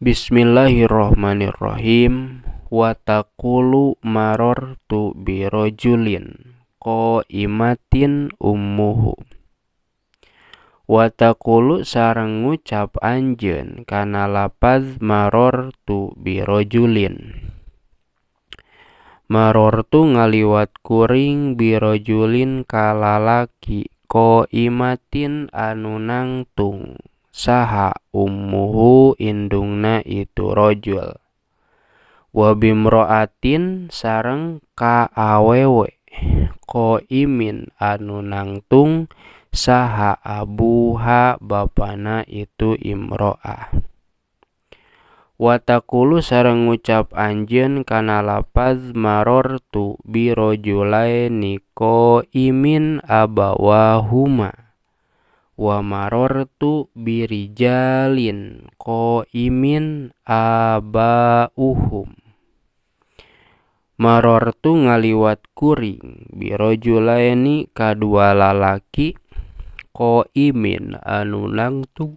Bismillahirrahmanirrahim Watakulu maror tu birojulin, ko imatin ummuhu Watakulu taqulu cap ngucap anjeun kana lapaz tu birojulin. Maror tu ngaliwat kuring birojulin kalalaki, ko imatin anunang tung saha ummuhu indungna itu rojul wabimroatin sareng ka awewe ko imin anu nangtung saha abuha bapana itu imroah watakulu sarang ngucap anjen kana lapaz maror tu birojulai niko imin abawahuma wa marortu birijalin qaimin abauhum marortu ngaliwat kuring birojulaini kadua lalaki imin anu nangtung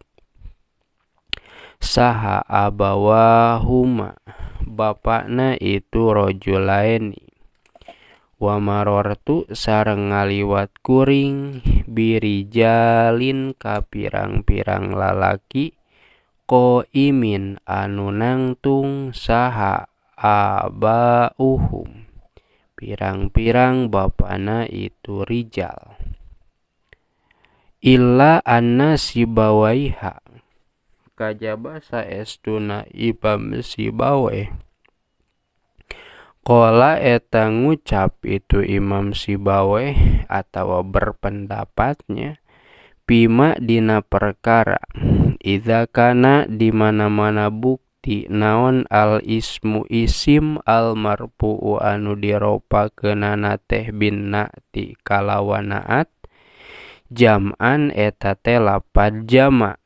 saha abawahuma bapakna itu rojulaini wamarortu sareng ngaliwat kuring birijalin ka pirang-pirang lalaki ko imin anu nangtung saha abauhum pirang-pirang bapana itu rijal illa anna sibawaiha kajaba saestuna ibam sibawai kola etang ngucap itu imam Sibaweh atau berpendapatnya pimak dina perkara Ida karena dimana-mana bukti naon al-ismu isim almarpu anudiropa kena tehh bin Nati kalawanaat, jaman etapat jama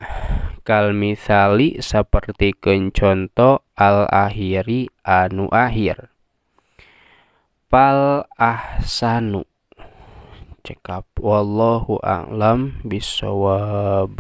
kalmiali sepertikenconto al-akiri anu akhir. fal ahsanu cekap. wallahu a'lam bisawab